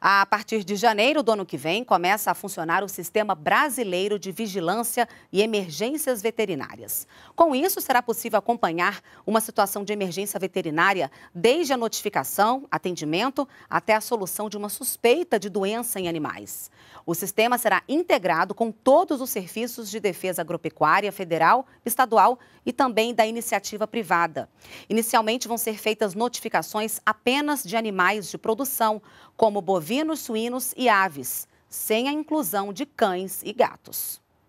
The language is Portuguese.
A partir de janeiro do ano que vem, começa a funcionar o Sistema Brasileiro de Vigilância e Emergências Veterinárias. Com isso, será possível acompanhar uma situação de emergência veterinária desde a notificação, atendimento, até a solução de uma suspeita de doença em animais. O sistema será integrado com todos os serviços de defesa agropecuária federal, estadual e também da iniciativa privada. Inicialmente vão ser feitas notificações apenas de animais de produção, como bovinos bovinos, suínos e aves, sem a inclusão de cães e gatos.